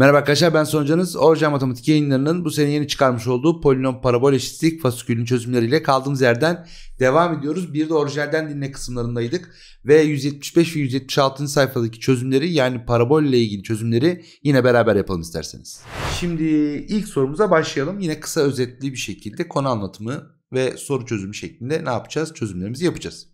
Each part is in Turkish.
Merhaba arkadaşlar ben Soncanız. Orjan Matematik yayınlarının bu sene yeni çıkarmış olduğu polinom parabol eşitlik fasikülünün çözümleriyle kaldığımız yerden devam ediyoruz. Bir de orijinalden dinle kısımlarındaydık ve 175 ve 176. sayfadaki çözümleri yani parabol ile ilgili çözümleri yine beraber yapalım isterseniz. Şimdi ilk sorumuza başlayalım. Yine kısa özetli bir şekilde konu anlatımı ve soru çözümü şeklinde ne yapacağız? Çözümlerimizi yapacağız.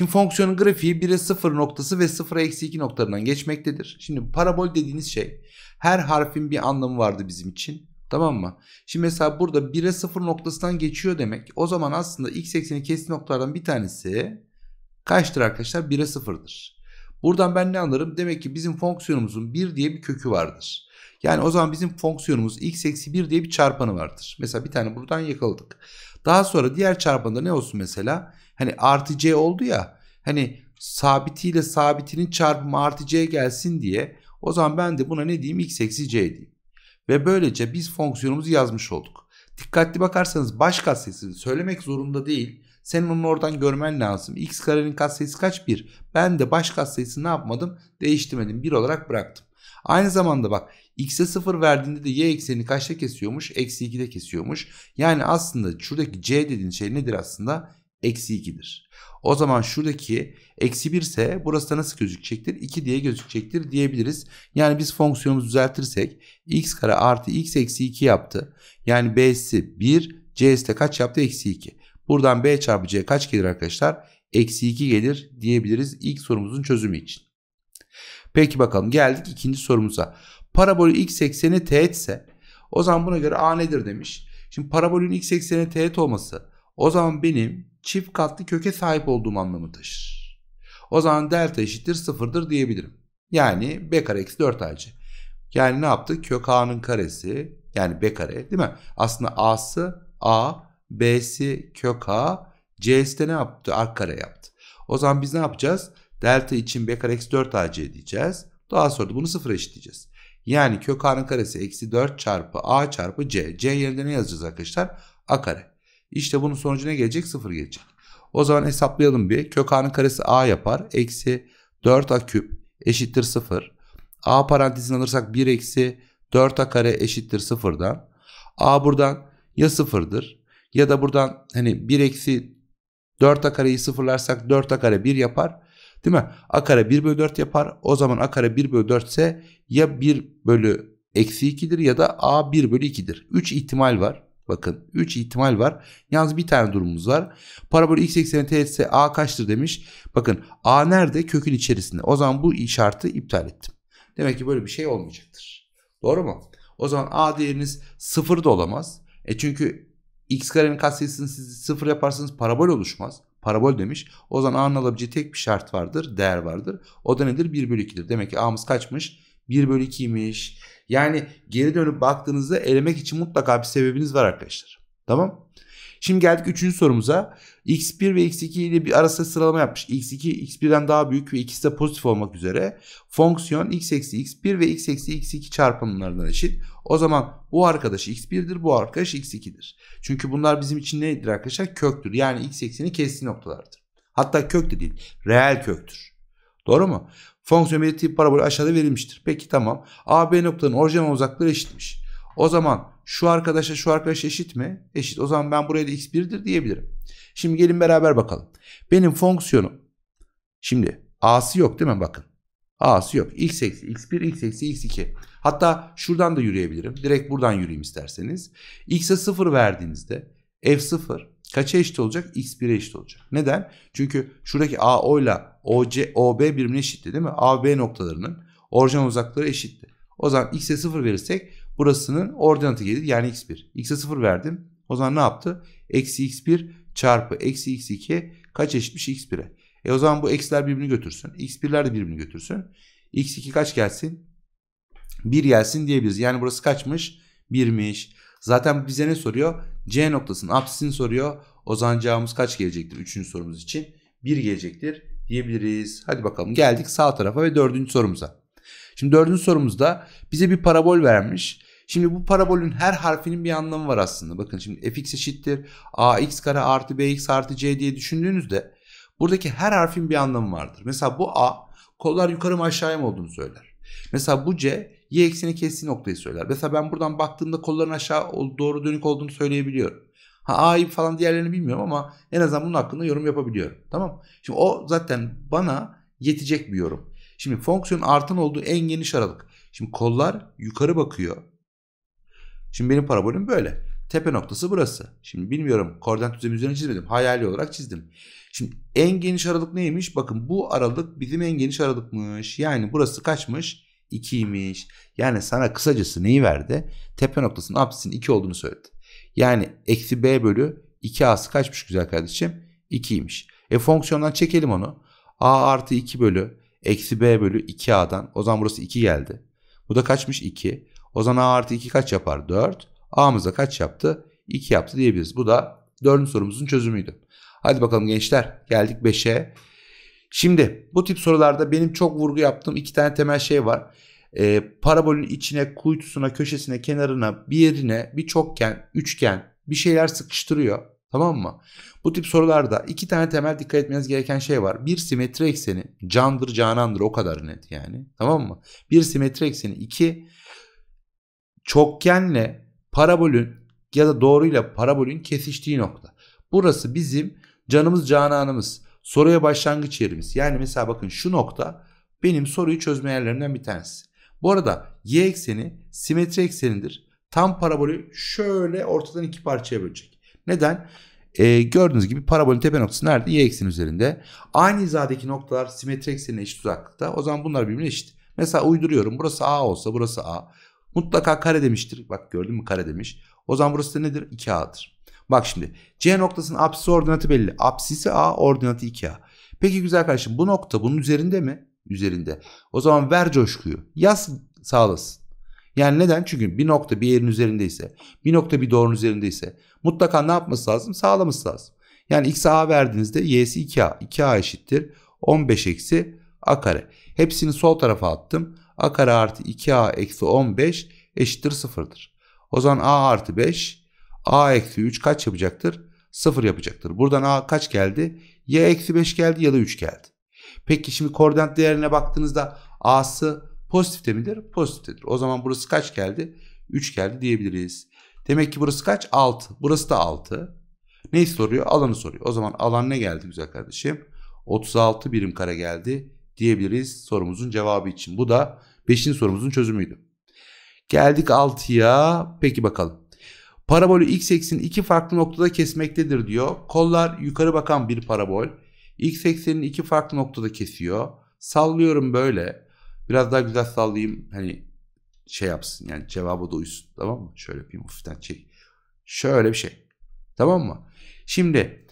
Şimdi fonksiyonun grafiği 1'e 0 noktası ve 0'a eksi 2 noktalarından geçmektedir. Şimdi parabol dediğiniz şey her harfin bir anlamı vardı bizim için. Tamam mı? Şimdi mesela burada 1'e 0 noktasından geçiyor demek. O zaman aslında x ekseni kestiği noktalardan bir tanesi kaçtır arkadaşlar? 1'e 0'dır. Buradan ben ne anlarım? Demek ki bizim fonksiyonumuzun 1 diye bir kökü vardır. Yani o zaman bizim fonksiyonumuz x eksi 1 diye bir çarpanı vardır. Mesela bir tane buradan yakaladık. Daha sonra diğer çarpanda ne olsun mesela? Hani artı C oldu ya. Hani sabitiyle sabitinin çarpımı artı C gelsin diye. O zaman ben de buna ne diyeyim? X eksi C diyeyim. Ve böylece biz fonksiyonumuzu yazmış olduk. Dikkatli bakarsanız baş katsayısını söylemek zorunda değil. Senin onu oradan görmen lazım. X karenin katsayısı kaç? 1. Ben de baş katsayısını ne yapmadım? Değiştirmedim. 1 olarak bıraktım. Aynı zamanda bak x'e 0 verdiğinde de y eksenini kaçta kesiyormuş? Eksi 2'de kesiyormuş. Yani aslında şuradaki c dediğin şey nedir aslında? eksi 2'dir. O zaman şuradaki eksi 1 ise burası da nasıl gözükecektir? 2 diye gözükecektir diyebiliriz. Yani biz fonksiyonumuzu düzeltirsek x kare artı x eksi 2 yaptı. Yani b'si 1 c'si de kaç yaptı? Eksi 2. Buradan b çarpı c kaç gelir arkadaşlar? Eksi 2 gelir diyebiliriz ilk sorumuzun çözümü için. Peki bakalım geldik ikinci sorumuza. Parabolü x ekseni teğetse o zaman buna göre a nedir demiş. Şimdi parabolün x ekseni teğet olması o zaman benim çift katlı köke sahip olduğum anlamı taşır. O zaman delta eşittir sıfırdır diyebilirim. Yani b kare eksi 4 ac. Yani ne yaptı? Kök a'nın karesi yani b kare değil mi? Aslında a'sı a, b'si kök a, c'si de ne yaptı? A kare yaptı. O zaman biz ne yapacağız? Delta için b kare eksi 4 ac diyeceğiz. Daha sonra da bunu sıfıra eşitleyeceğiz. Yani kök a'nın karesi eksi 4 çarpı a çarpı c. c yerine ne yazacağız arkadaşlar? a kare. İşte bunun sonucu ne gelecek? Sıfır gelecek. O zaman hesaplayalım bir. Kök a'nın karesi a yapar. Eksi 4a küp eşittir sıfır. a parantezini alırsak 1 eksi 4a kare eşittir sıfırdan. a buradan ya sıfırdır, ya da buradan hani 1 eksi 4a kareyi sıfırlarsak 4a kare 1 yapar. Değil mi? A kare 1 bölü 4 yapar. O zaman A kare 1 bölü 4 ise ya 1 bölü eksi 2'dir ya da A 1 bölü 2'dir. 3 ihtimal var. Bakın 3 ihtimal var. Yalnız bir tane durumumuz var. Parabol x ekseni teğetse a kaçtır demiş. Bakın a nerede? Kökün içerisinde. O zaman bu şartı iptal ettim. Demek ki böyle bir şey olmayacaktır. Doğru mu? O zaman a değeriniz 0 da olamaz. E çünkü x karenin katsayısını siz 0 yaparsanız parabol oluşmaz. Parabol demiş. O zaman a'nın alabileceği tek bir şart vardır. Değer vardır. O da nedir? 1 bölü 2'dir. Demek ki a'mız kaçmış? 1 bölü 2'ymiş. Yani geri dönüp baktığınızda elemek için mutlaka bir sebebiniz var arkadaşlar. Tamam. Şimdi geldik üçüncü sorumuza. X1 ve X2 ile bir arası sıralama yapmış. X2 X1'den daha büyük ve ikisi de pozitif olmak üzere. Fonksiyon X eksi X1 ve X eksi X2 çarpımlarından eşit. O zaman bu arkadaş X1'dir bu arkadaş X2'dir. Çünkü bunlar bizim için nedir arkadaşlar? Köktür. Yani X ekseni kestiği noktalardır. Hatta kök de değil. Reel köktür. Doğru mu? Fonksiyon belirttiği parabol aşağıda verilmiştir. Peki tamam. AB noktanın orijinal uzaklığı eşitmiş. O zaman şu arkadaşa şu arkadaş eşit mi? Eşit. O zaman ben buraya da x1'dir diyebilirim. Şimdi gelin beraber bakalım. Benim fonksiyonum şimdi a'sı yok değil mi bakın. A'sı yok. X eksi X1, X eksi X2. Hatta şuradan da yürüyebilirim. Direkt buradan yürüyeyim isterseniz. X'e 0 verdiğinizde F0 kaça eşit olacak? X1'e eşit olacak. Neden? Çünkü şuradaki AO ile OC, OB birbirine eşitti değil mi? AB noktalarının orijinal uzaklıkları eşitti. O zaman X'e 0 verirsek burasının ordinatı gelir yani X1. X'e 0 verdim. O zaman ne yaptı? Eksi X1 çarpı eksi X2 kaç eşitmiş X1'e? E o zaman bu X'ler birbirini götürsün. X1'ler de birbirini götürsün. X2 kaç gelsin? 1 gelsin diyebiliriz. Yani burası kaçmış? 1'miş. Zaten bize ne soruyor? C noktasının apsisini soruyor. O zaman cevabımız kaç gelecektir 3. sorumuz için? 1 gelecektir diyebiliriz. Hadi bakalım geldik sağ tarafa ve 4. sorumuza. Şimdi 4. sorumuzda bize bir parabol vermiş. Şimdi bu parabolün her harfinin bir anlamı var aslında. Bakın şimdi fx eşittir ax kare artı bx artı c diye düşündüğünüzde buradaki her harfin bir anlamı vardır. Mesela bu a kollar yukarı mı aşağıya mı olduğunu söyler. Mesela bu c y ekseni kestiği noktayı söyler. Mesela ben buradan baktığımda kolların aşağı doğru dönük olduğunu söyleyebiliyorum. Ha a'yı falan diğerlerini bilmiyorum ama en azından bunun hakkında yorum yapabiliyorum. Tamam Şimdi o zaten bana yetecek bir yorum. Şimdi fonksiyon artan olduğu en geniş aralık. Şimdi kollar yukarı bakıyor. Şimdi benim parabolüm böyle. Tepe noktası burası. Şimdi bilmiyorum koordinat düzlemi üzerine çizmedim. Hayali olarak çizdim. Şimdi en geniş aralık neymiş? Bakın bu aralık bizim en geniş aralıkmış. Yani burası kaçmış? 2'ymiş. Yani sana kısacası neyi verdi? Tepe noktasının apsisinin 2 olduğunu söyledi. Yani eksi b bölü 2 a'sı kaçmış güzel kardeşim? 2'ymiş. E fonksiyondan çekelim onu. a artı 2 bölü eksi b bölü 2 a'dan. O zaman burası 2 geldi. Bu da kaçmış 2. O zaman a artı 2 kaç yapar? 4. a'mıza kaç yaptı? 2 yaptı diyebiliriz. Bu da 4. sorumuzun çözümüydü. Hadi bakalım gençler geldik 5'e. Şimdi bu tip sorularda benim çok vurgu yaptığım iki tane temel şey var. E, parabolün içine, kuytusuna, köşesine, kenarına, bir yerine bir çokgen, üçgen bir şeyler sıkıştırıyor. Tamam mı? Bu tip sorularda iki tane temel dikkat etmeniz gereken şey var. Bir simetri ekseni candır canandır o kadar net yani. Tamam mı? Bir simetri ekseni. iki çokgenle parabolün ya da doğruyla parabolün kesiştiği nokta. Burası bizim canımız cananımız soruya başlangıç yerimiz. Yani mesela bakın şu nokta benim soruyu çözme yerlerinden bir tanesi. Bu arada y ekseni simetri eksenidir. Tam parabolü şöyle ortadan iki parçaya bölecek. Neden? Ee, gördüğünüz gibi parabolün tepe noktası nerede? Y ekseni üzerinde. Aynı hizadaki noktalar simetri eksenine eşit uzaklıkta. O zaman bunlar birbirine eşit. Mesela uyduruyorum. Burası A olsa burası A. Mutlaka kare demiştir. Bak gördün mü kare demiş. O zaman burası da nedir? 2A'dır. Bak şimdi C noktasının apsis ordinatı belli. Apsisi A ordinatı 2A. Peki güzel kardeşim bu nokta bunun üzerinde mi? Üzerinde. O zaman ver coşkuyu. Yaz sağlasın. Yani neden? Çünkü bir nokta bir yerin üzerindeyse, bir nokta bir doğrunun üzerindeyse mutlaka ne yapması lazım? Sağlaması lazım. Yani x a verdiğinizde y'si 2a. 2a eşittir 15 eksi a kare. Hepsini sol tarafa attım. a kare artı 2a eksi 15 eşittir 0'dır. O zaman a artı 5 a eksi 3 kaç yapacaktır? 0 yapacaktır. Buradan a kaç geldi? Ya eksi 5 geldi ya da 3 geldi. Peki şimdi koordinat değerine baktığınızda a'sı pozitifte midir? Pozitiftedir. O zaman burası kaç geldi? 3 geldi diyebiliriz. Demek ki burası kaç? 6. Burası da 6. Neyi soruyor? Alanı soruyor. O zaman alan ne geldi güzel kardeşim? 36 birim kare geldi diyebiliriz sorumuzun cevabı için. Bu da 5. sorumuzun çözümüydü. Geldik 6'ya. Peki bakalım. Parabolü x eksenin iki farklı noktada kesmektedir diyor. Kollar yukarı bakan bir parabol. X eksenin iki farklı noktada kesiyor. Sallıyorum böyle. Biraz daha güzel sallayayım. Hani şey yapsın yani cevabı da uysun. Tamam mı? Şöyle yapayım hafiften çek. Şöyle bir şey. Tamam mı? Şimdi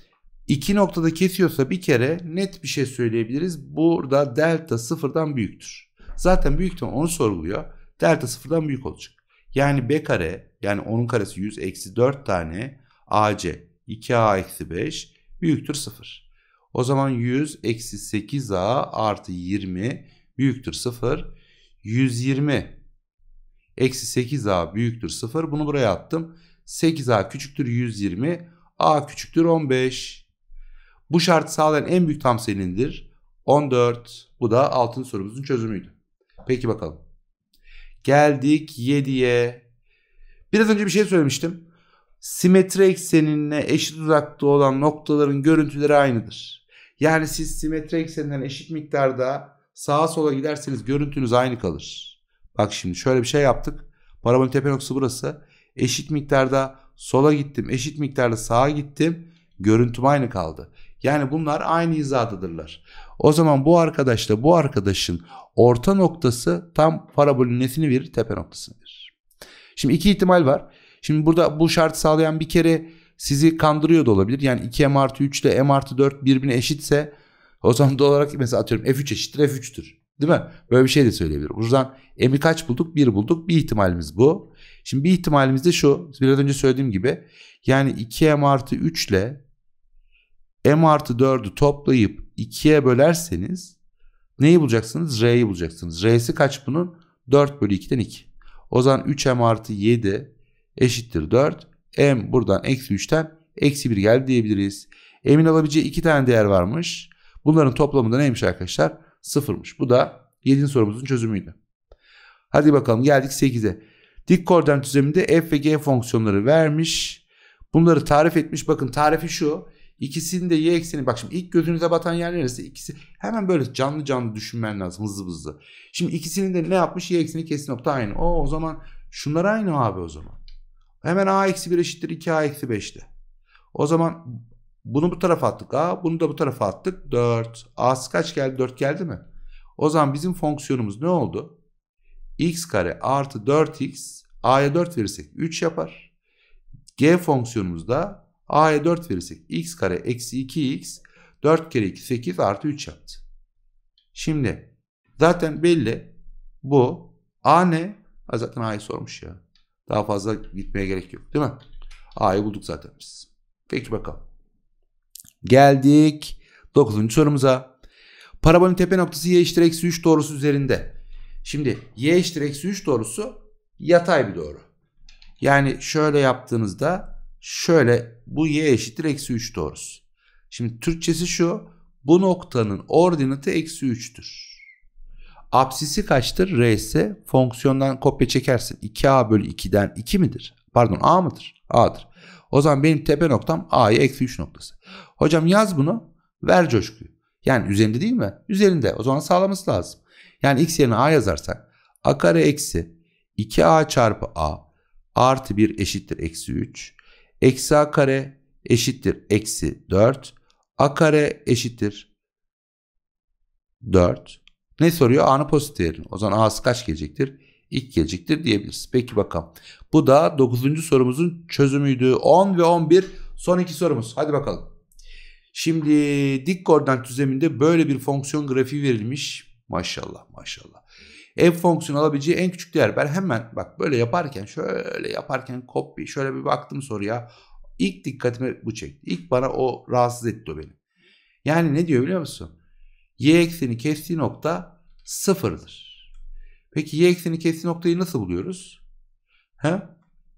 iki noktada kesiyorsa bir kere net bir şey söyleyebiliriz. Burada delta sıfırdan büyüktür. Zaten büyük onu sorguluyor. Delta sıfırdan büyük olacak. Yani b kare yani onun karesi 100 eksi 4 tane ac 2a eksi 5 büyüktür 0. O zaman 100 eksi 8a artı 20 büyüktür 0. 120 eksi 8a büyüktür 0. Bunu buraya attım. 8a küçüktür 120. a küçüktür 15. Bu şartı sağlayan en büyük tam sayı 14. Bu da altın sorumuzun çözümüydü. Peki bakalım. Geldik 7'ye. Biraz önce bir şey söylemiştim. Simetri eksenine eşit uzakta olan noktaların görüntüleri aynıdır. Yani siz simetri ekseninden eşit miktarda sağa sola giderseniz görüntünüz aynı kalır. Bak şimdi şöyle bir şey yaptık. Parabolün tepe noktası burası. Eşit miktarda sola gittim, eşit miktarda sağa gittim. Görüntüm aynı kaldı. Yani bunlar aynı hizadadırlar. O zaman bu arkadaşla bu arkadaşın orta noktası tam parabolün nesini verir? Tepe noktasını verir. Şimdi iki ihtimal var. Şimdi burada bu şartı sağlayan bir kere sizi kandırıyor da olabilir. Yani 2m artı 3 ile m artı 4 birbirine eşitse o zaman doğal olarak mesela atıyorum f3 eşittir f3'tür. Değil mi? Böyle bir şey de söyleyebilir. O yüzden m'i kaç bulduk? 1 bulduk. Bir ihtimalimiz bu. Şimdi bir ihtimalimiz de şu. Biraz önce söylediğim gibi. Yani 2m artı 3 ile m artı 4'ü toplayıp 2'ye bölerseniz neyi bulacaksınız? R'yi bulacaksınız. R'si kaç bunun? 4 bölü 2'den 2. O zaman 3m artı 7 eşittir 4. m buradan eksi 3'ten eksi 1 geldi diyebiliriz. M'in alabileceği 2 tane değer varmış. Bunların toplamı da neymiş arkadaşlar? 0'mış. Bu da 7. sorumuzun çözümüydü. Hadi bakalım geldik 8'e. Dik koordinat düzleminde f ve g fonksiyonları vermiş. Bunları tarif etmiş. Bakın tarifi şu. İkisinin de y ekseni bak şimdi ilk gözünüze batan yer neresi? İkisi hemen böyle canlı canlı düşünmen lazım hızlı hızlı. Şimdi ikisinin de ne yapmış? Y ekseni kesin nokta aynı. O o zaman şunlar aynı abi o zaman. Hemen a eksi 1 eşittir 2 a eksi 5'ti. O zaman bunu bu tarafa attık a bunu da bu tarafa attık 4. A'sı kaç geldi 4 geldi mi? O zaman bizim fonksiyonumuz ne oldu? x kare artı 4x a'ya 4 verirsek 3 yapar. G fonksiyonumuz da A'ya 4 verirsek x kare eksi 2x 4 kere 2 8 artı 3 yaptı. Şimdi zaten belli bu A ne? Ha, zaten A'yı sormuş ya. Daha fazla gitmeye gerek yok değil mi? A'yı bulduk zaten biz. Peki bakalım. Geldik 9. sorumuza. Parabolün tepe noktası y eşittir eksi 3 doğrusu üzerinde. Şimdi y eşittir eksi 3 doğrusu yatay bir doğru. Yani şöyle yaptığınızda Şöyle bu y eşittir eksi 3 doğrusu. Şimdi Türkçesi şu. Bu noktanın ordinatı eksi 3'tür. Apsisi kaçtır? R ise fonksiyondan kopya çekersin. 2a bölü 2'den 2 midir? Pardon a mıdır? a'dır. O zaman benim tepe noktam a'ya eksi 3 noktası. Hocam yaz bunu. Ver coşkuyu. Yani üzerinde değil mi? Üzerinde. O zaman sağlaması lazım. Yani x yerine a yazarsak a kare eksi 2a çarpı a artı 1 eşittir eksi 3. Eksi a kare eşittir eksi 4. a kare eşittir 4. Ne soruyor? A'nın pozitif değerini. O zaman A'sı kaç gelecektir? 2 gelecektir diyebiliriz. Peki bakalım. Bu da 9. sorumuzun çözümüydü. 10 ve 11 son iki sorumuz. Hadi bakalım. Şimdi dik koordinat düzleminde böyle bir fonksiyon grafiği verilmiş. Maşallah maşallah. Ev fonksiyonu alabileceği en küçük değer. Ben hemen bak böyle yaparken şöyle yaparken kopya şöyle bir baktım soruya. İlk dikkatimi bu çekti. İlk bana o rahatsız etti o beni. Yani ne diyor biliyor musun? Y ekseni kestiği nokta sıfırdır. Peki y ekseni kestiği noktayı nasıl buluyoruz? He?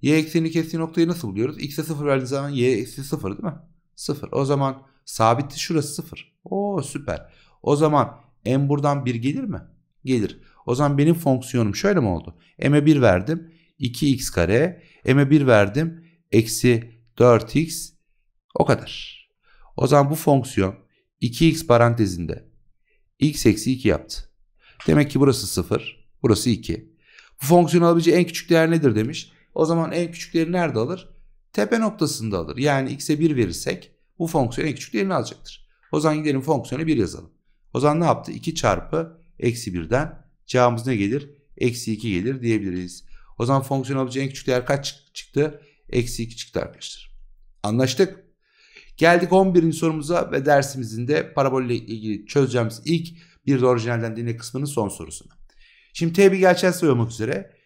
Y ekseni kestiği noktayı nasıl buluyoruz? X'e sıfır verdiği zaman y eksi sıfır değil mi? Sıfır. O zaman sabitti şurası sıfır. Oo süper. O zaman m buradan bir gelir mi? Gelir. O zaman benim fonksiyonum şöyle mi oldu? M'e 1 verdim. 2x kare. M'e 1 verdim. Eksi 4x. O kadar. O zaman bu fonksiyon 2x parantezinde x eksi 2 yaptı. Demek ki burası 0. Burası 2. Bu fonksiyon alabileceği en küçük değer nedir demiş. O zaman en küçük değeri nerede alır? Tepe noktasında alır. Yani x'e 1 verirsek bu fonksiyon en küçük değerini alacaktır. O zaman gidelim fonksiyona 1 yazalım. O zaman ne yaptı? 2 çarpı eksi 1'den Cevabımız ne gelir? Eksi 2 gelir diyebiliriz. O zaman fonksiyon alacağı en küçük değer kaç çıktı? Eksi 2 çıktı arkadaşlar. Anlaştık. Geldik 11. sorumuza ve dersimizin de parabolle ilgili çözeceğimiz ilk bir de orijinalden dinle kısmının son sorusuna. Şimdi t bir gerçel sayı olmak üzere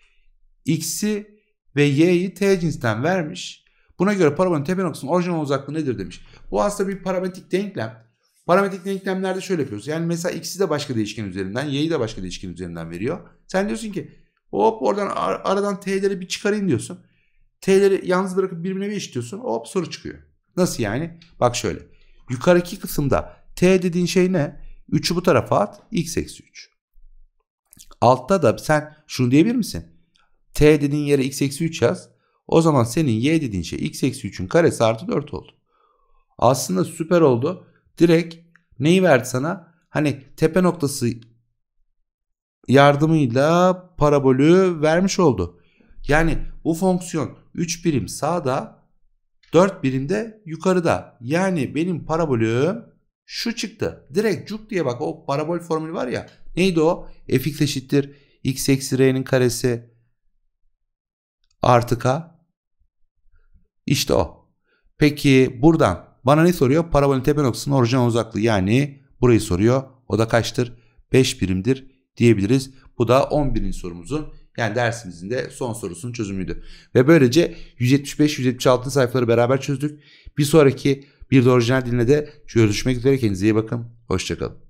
x'i ve y'yi t cinsinden vermiş. Buna göre parabolün tepe noktasının orijinal uzaklığı nedir demiş. Bu aslında bir parametrik denklem. Parametrik denklemlerde şöyle yapıyoruz. Yani mesela x'i de başka değişken üzerinden, y'yi de başka değişken üzerinden veriyor. Sen diyorsun ki hop oradan ar aradan t'leri bir çıkarayım diyorsun. T'leri yalnız bırakıp birbirine bir eşitiyorsun. Hop soru çıkıyor. Nasıl yani? Bak şöyle. Yukarıki kısımda t dediğin şey ne? 3'ü bu tarafa at. x eksi 3. Altta da sen şunu diyebilir misin? T dediğin yere x eksi 3 yaz. O zaman senin y dediğin şey x eksi 3'ün karesi artı 4 oldu. Aslında süper oldu. Direkt neyi verdi sana? Hani tepe noktası yardımıyla parabolü vermiş oldu. Yani bu fonksiyon 3 birim sağda 4 birim de yukarıda. Yani benim parabolüm şu çıktı. Direkt cuk diye bak o parabol formülü var ya. Neydi o? fx eşittir x eksi r'nin karesi artı k. İşte o. Peki buradan bana ne soruyor? Parabolün tepe noktasının orijinal uzaklığı yani burayı soruyor. O da kaçtır? 5 birimdir diyebiliriz. Bu da 11. sorumuzun yani dersimizin de son sorusunun çözümüydü. Ve böylece 175-176 sayfaları beraber çözdük. Bir sonraki bir de orijinal diline de görüşmek üzere. Kendinize iyi bakın. Hoşçakalın.